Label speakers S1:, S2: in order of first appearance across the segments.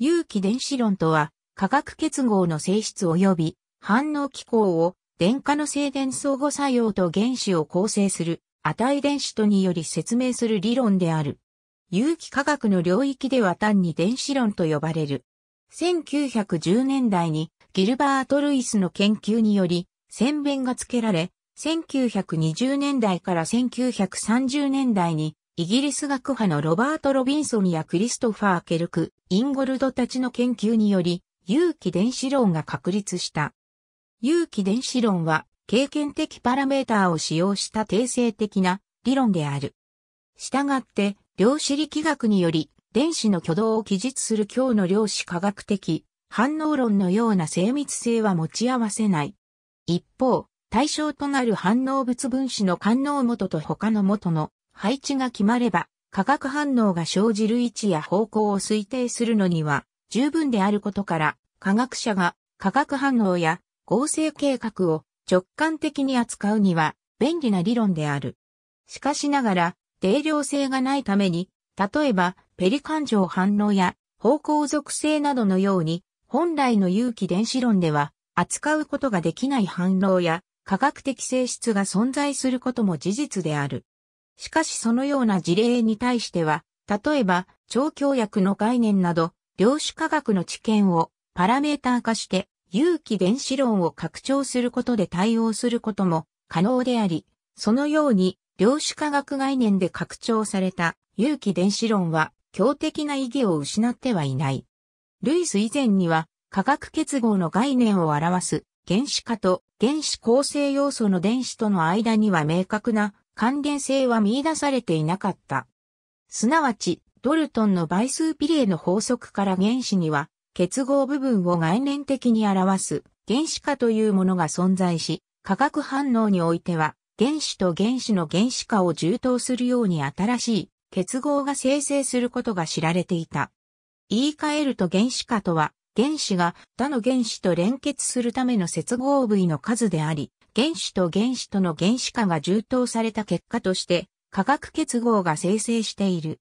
S1: 有機電子論とは、化学結合の性質及び反応機構を電荷の静電相互作用と原子を構成する値電子とにより説明する理論である。有機化学の領域では単に電子論と呼ばれる。1910年代にギルバート・ルイスの研究により、宣弁が付けられ、1920年代から1930年代にイギリス学派のロバート・ロビンソンやクリストファー・ケルク、インゴルドたちの研究により、有機電子論が確立した。有機電子論は、経験的パラメーターを使用した定性的な理論である。したがって、量子力学により、電子の挙動を記述する今日の量子科学的反応論のような精密性は持ち合わせない。一方、対象となる反応物分子の反応元と他の元の配置が決まれば、化学反応が生じる位置や方向を推定するのには十分であることから、科学者が化学反応や合成計画を直感的に扱うには便利な理論である。しかしながら、定量性がないために、例えば、ペリカン状反応や方向属性などのように、本来の有機電子論では扱うことができない反応や科学的性質が存在することも事実である。しかしそのような事例に対しては、例えば、調教薬の概念など、量子科学の知見をパラメーター化して、有機電子論を拡張することで対応することも可能であり、そのように、量子科学概念で拡張された有機電子論は、強的な意義を失ってはいない。ルイス以前には、化学結合の概念を表す原子化と原子構成要素の電子との間には明確な関連性は見出されていなかった。すなわち、ドルトンの倍数比例の法則から原子には、結合部分を概念的に表す原子化というものが存在し、化学反応においては、原子と原子の原子化を充当するように新しい結合が生成することが知られていた。言い換えると原子化とは、原子が他の原子と連結するための接合部位の数であり、原子と原子との原子化が充当された結果として、化学結合が生成している。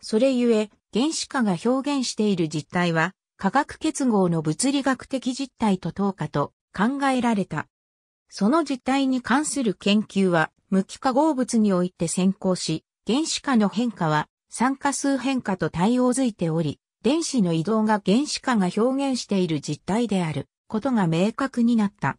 S1: それゆえ、原子化が表現している実態は、化学結合の物理学的実態と等価と考えられた。その実態に関する研究は、無機化合物において先行し、原子化の変化は、酸化数変化と対応づいており、電子の移動が原子化が表現している実態であることが明確になった。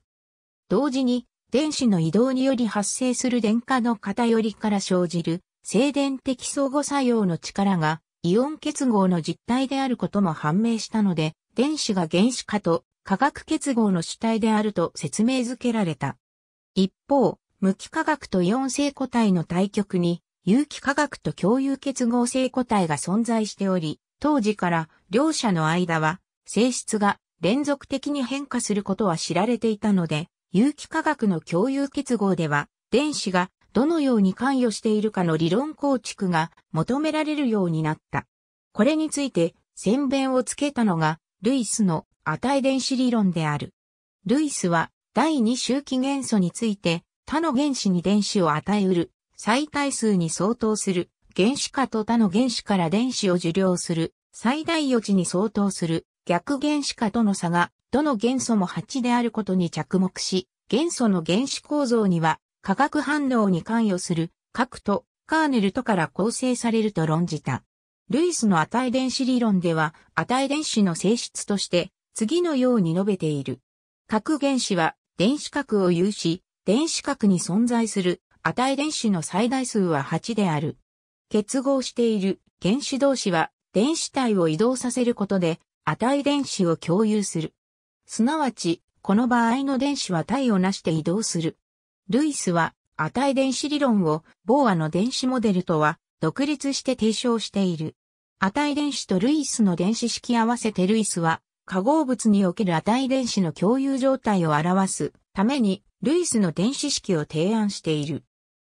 S1: 同時に電子の移動により発生する電荷の偏りから生じる静電的相互作用の力がイオン結合の実態であることも判明したので、電子が原子化と化学結合の主体であると説明づけられた。一方、無機化学とイオン性固体の対極に、有機化学と共有結合性固体が存在しており、当時から両者の間は性質が連続的に変化することは知られていたので、有機化学の共有結合では、電子がどのように関与しているかの理論構築が求められるようになった。これについて、先弁をつけたのが、ルイスの値電子理論である。ルイスは、第二周期元素について、他の原子に電子を与えうる、最大数に相当する、原子化と他の原子から電子を受領する、最大余地に相当する、逆原子化との差がどの元素も8であることに着目し、元素の原子構造には化学反応に関与する核とカーネルとから構成されると論じた。ルイスの値電子理論では、値電子の性質として、次のように述べている。核原子は、電子核を有し、電子核に存在する値電子の最大数は8である。結合している原子同士は、電子体を移動させることで、値電子を共有する。すなわち、この場合の電子は体をなして移動する。ルイスは、値電子理論を、ボーアの電子モデルとは、独立して提唱している。値電子とルイスの電子式合わせてルイスは、化合物における値電子の共有状態を表すために、ルイスの電子式を提案している。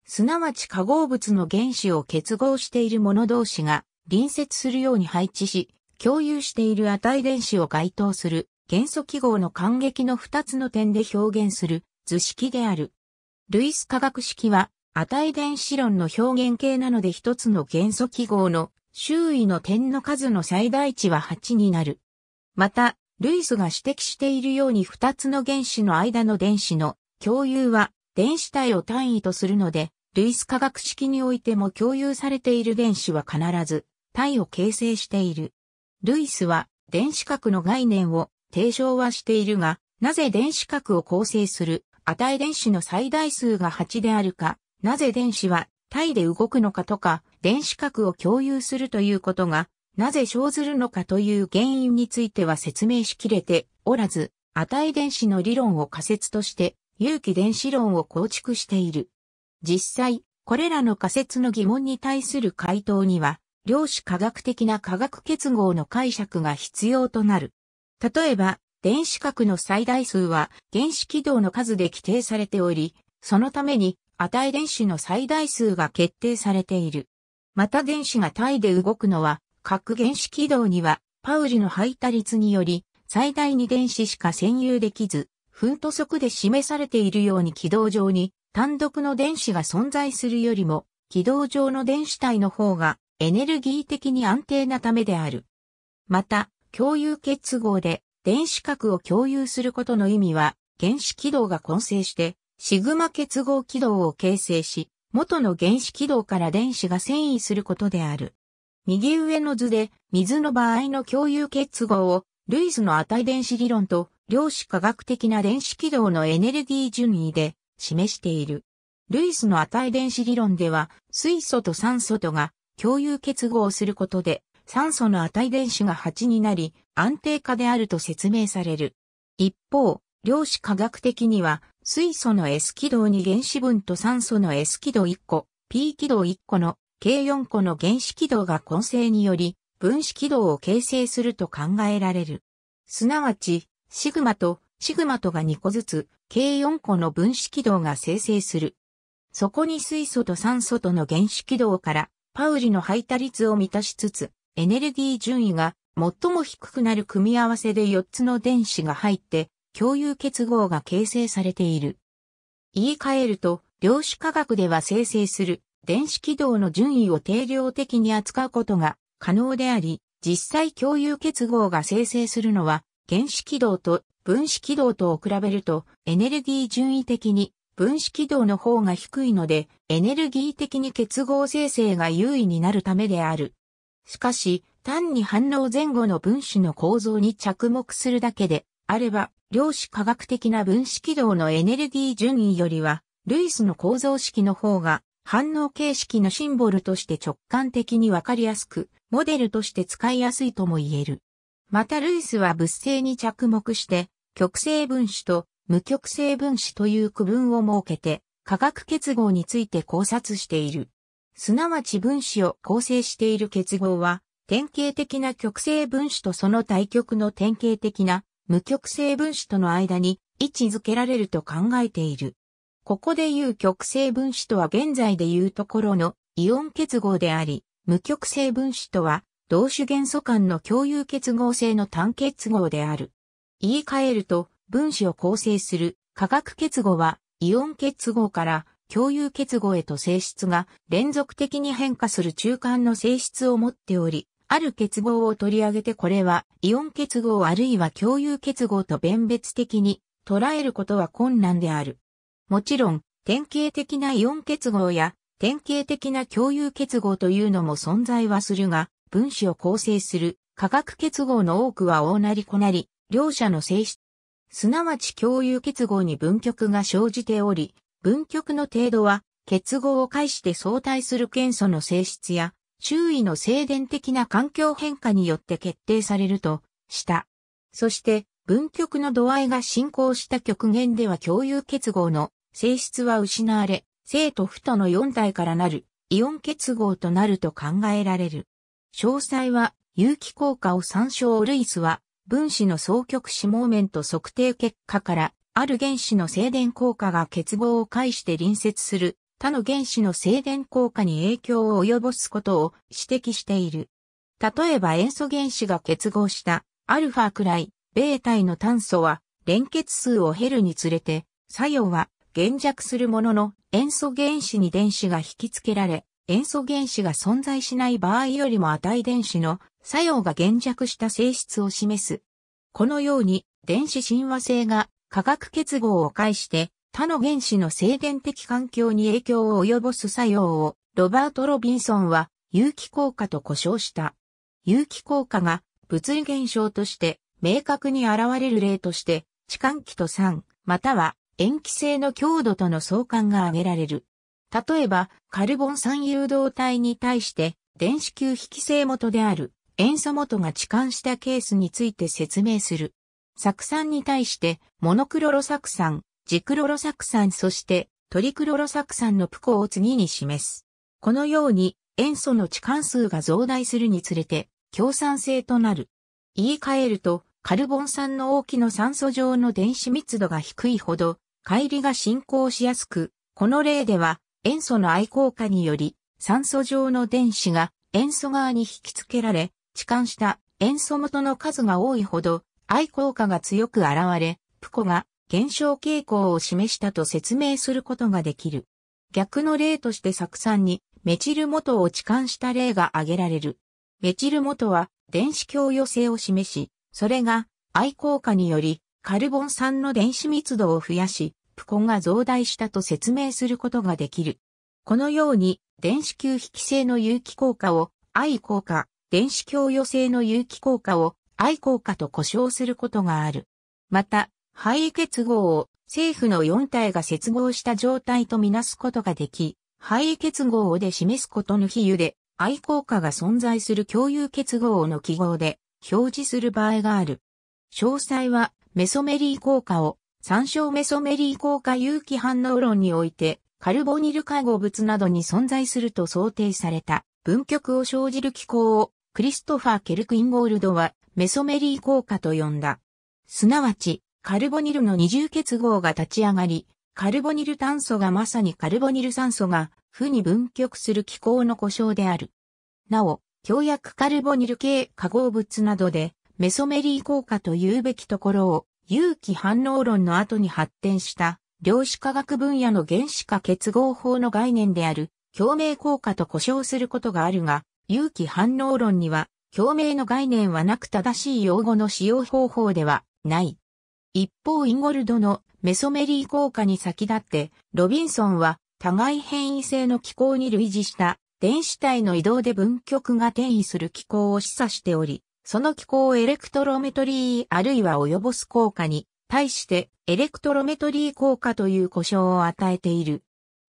S1: すなわち化合物の原子を結合している者同士が隣接するように配置し、共有している値電子を該当する元素記号の間隙の2つの点で表現する図式である。ルイス化学式は値電子論の表現形なので一つの元素記号の周囲の点の数の最大値は8になる。また、ルイスが指摘しているように2つの原子の間の電子の共有は電子体を単位とするので、ルイス化学式においても共有されている電子は必ず体を形成している。ルイスは電子核の概念を提唱はしているが、なぜ電子核を構成する値電子の最大数が8であるか、なぜ電子は体で動くのかとか、電子核を共有するということが、なぜ生ずるのかという原因については説明しきれておらず、値電子の理論を仮説として、有機電子論を構築している。実際、これらの仮説の疑問に対する回答には、量子科学的な科学結合の解釈が必要となる。例えば、電子核の最大数は原子軌道の数で規定されており、そのために値電子の最大数が決定されている。また電子が体で動くのは、核原子軌道には、パウリの排他率により、最大に電子しか占有できず、分と速で示されているように軌道上に、単独の電子が存在するよりも、軌道上の電子体の方が、エネルギー的に安定なためである。また、共有結合で電子核を共有することの意味は、原子軌道が混成して、シグマ結合軌道を形成し、元の原子軌道から電子が遷移することである。右上の図で、水の場合の共有結合を、ルイスの値電子理論と、量子科学的な電子軌道のエネルギー順位で示している。ルイスの値電子理論では、水素と酸素とが共有結合することで、酸素の値電子が8になり、安定化であると説明される。一方、量子科学的には、水素の S 軌道に原子分と酸素の S 軌道1個、P 軌道1個の計4個の原子軌道が混成により、分子軌道を形成すると考えられる。すなわち、シグマとシグマとが2個ずつ、計4個の分子軌道が生成する。そこに水素と酸素との原子軌道から、パウリの排他率を満たしつつ、エネルギー順位が最も低くなる組み合わせで4つの電子が入って共有結合が形成されている。言い換えると、量子化学では生成する電子軌道の順位を定量的に扱うことが可能であり、実際共有結合が生成するのは原子軌道と分子軌道とを比べるとエネルギー順位的に分子軌道の方が低いのでエネルギー的に結合生成が優位になるためである。しかし、単に反応前後の分子の構造に着目するだけであれば、量子科学的な分子軌道のエネルギー順位よりは、ルイスの構造式の方が、反応形式のシンボルとして直感的にわかりやすく、モデルとして使いやすいとも言える。またルイスは物性に着目して、極性分子と無極性分子という区分を設けて、化学結合について考察している。すなわち分子を構成している結合は、典型的な極性分子とその対極の典型的な無極性分子との間に位置づけられると考えている。ここで言う極性分子とは現在で言うところのイオン結合であり、無極性分子とは同種元素間の共有結合性の単結合である。言い換えると分子を構成する化学結合はイオン結合から共有結合へと性質が連続的に変化する中間の性質を持っており、ある結合を取り上げてこれはイオン結合あるいは共有結合と弁別的に捉えることは困難である。もちろん、典型的なイオン結合や典型的な共有結合というのも存在はするが、分子を構成する化学結合の多くは大なりこなり、両者の性質、すなわち共有結合に分極が生じており、分極の程度は、結合を介して相対する元素の性質や、周囲の静電的な環境変化によって決定されると、した。そして、分極の度合いが進行した極限では共有結合の性質は失われ、正と負との4体からなるイオン結合となると考えられる。詳細は有機効果を参照ルイスは分子の双極子メ面と測定結果からある原子の静電効果が結合を介して隣接する他の原子の静電効果に影響を及ぼすことを指摘している。例えば塩素原子が結合したアルファくらい、ベー体の炭素は連結数を減るにつれて作用は減弱するものの塩素原子に電子が引き付けられ、塩素原子が存在しない場合よりも値電子の作用が減弱した性質を示す。このように電子親和性が化学結合を介して他の原子の静電的環境に影響を及ぼす作用をロバート・ロビンソンは有機効果と呼称した。有機効果が物理現象として明確に現れる例として置換器と酸、または塩基性の強度との相関が挙げられる。例えば、カルボン酸誘導体に対して電子球引き性元である塩素元が置換したケースについて説明する。酢酸に対してモノクロロ酢酸、ジクロロ酢酸そしてトリクロロ酢酸のプコを次に示す。このように塩素の置換数が増大するにつれて強酸性となる。言い換えるとカルボン酸の大きの酸素上の電子密度が低いほど乖離が進行しやすく、この例では塩素の愛好化により酸素上の電子が塩素側に引き付けられ、置換した塩素元の数が多いほど愛効果が強く現れ、プコが減少傾向を示したと説明することができる。逆の例として酢酸にメチル元を置換した例が挙げられる。メチル元は電子共与性を示し、それが愛効果によりカルボン酸の電子密度を増やし、プコが増大したと説明することができる。このように電子吸引性の有機効果を愛効果、電子共与性の有機効果を愛好家と呼称することがある。また、肺結合を政府の4体が接合した状態とみなすことができ、肺結合をで示すことの比喩で、愛好家が存在する共有結合の記号で表示する場合がある。詳細はメソメリー効果を参照メソメリー効果有機反応論においてカルボニル化合物などに存在すると想定された分極を生じる機構をクリストファー・ケルクインゴールドはメソメリー効果と呼んだ。すなわち、カルボニルの二重結合が立ち上がり、カルボニル炭素がまさにカルボニル酸素が負に分極する気候の故障である。なお、強薬カルボニル系化合物などでメソメリー効果と言うべきところを有機反応論の後に発展した量子化学分野の原子化結合法の概念である共鳴効果と呼称することがあるが、有機反応論には、共鳴の概念はなく正しい用語の使用方法ではない。一方インゴルドのメソメリー効果に先立って、ロビンソンは互い変異性の気候に類似した電子体の移動で分極が転移する機構を示唆しており、その機構をエレクトロメトリーあるいは及ぼす効果に対してエレクトロメトリー効果という故障を与えている。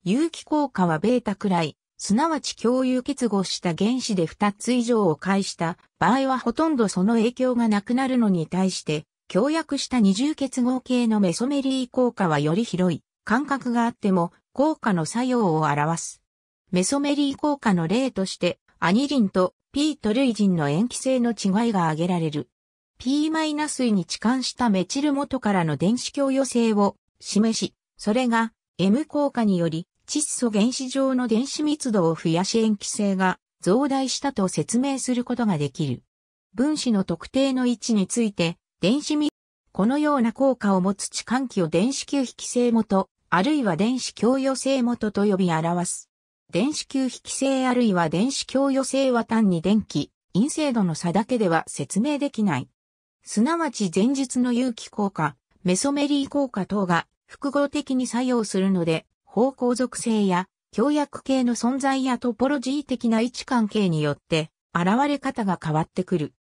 S1: 有機効果はベータくらい、すなわち共有結合した原子で2つ以上を介した場合はほとんどその影響がなくなるのに対して、協約した二重結合系のメソメリー効果はより広い感覚があっても効果の作用を表す。メソメリー効果の例として、アニリンと P トルイジンの塩基性の違いが挙げられる。P- マイナスに置換したメチル元からの電子共与性を示し、それが M 効果により窒素原子上の電子密度を増やし塩基性が増大したと説明することができる。分子の特定の位置について、電子密、このような効果を持つ置換器を電子吸引性元、あるいは電子供与性元と呼び表す。電子吸引性あるいは電子供与性は単に電気、陰性度の差だけでは説明できない。すなわち前述の有機効果、メソメリー効果等が複合的に作用するので、方向属性や、協約系の存在やトポロジー的な位置関係によって、現れ方が変わってくる。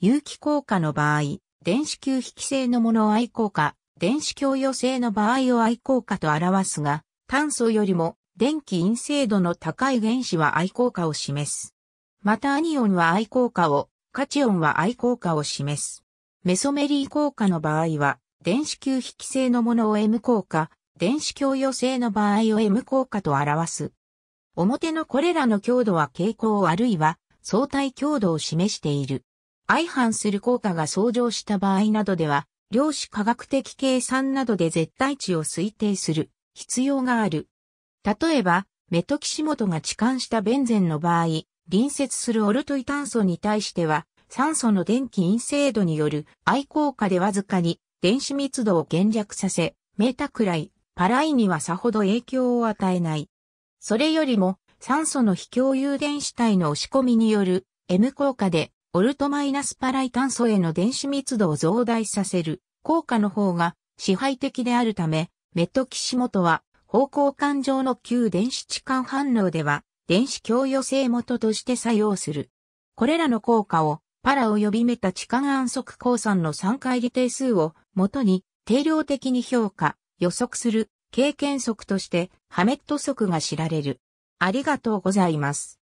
S1: 有機効果の場合、電子球引き性のものを愛効果、電子共与性の場合を愛効果と表すが、炭素よりも電気陰性度の高い原子は愛効果を示す。またアニオンは愛効果を、カチオンは愛効果を示す。メソメリー効果の場合は、電子球引き性のものを M 効果、電子共与性の場合を M 効果と表す。表のこれらの強度は傾向あるいは相対強度を示している。相反する効果が相乗した場合などでは、量子科学的計算などで絶対値を推定する必要がある。例えば、メトキシモトが置換したベンゼンの場合、隣接するオルトイ炭素に対しては、酸素の電気陰性度による愛効果でわずかに電子密度を減弱させ、メータくらいパライにはさほど影響を与えない。それよりも酸素の非共有電子体の押し込みによる M 効果でオルトマイナスパライ炭素への電子密度を増大させる効果の方が支配的であるため、メットキシモトは方向感上の旧電子置換反応では電子共与性元として作用する。これらの効果をパラ及びメタ置換安息鉱酸の3回理定数を元に定量的に評価、予測する経験則としてハメット則が知られる。ありがとうございます。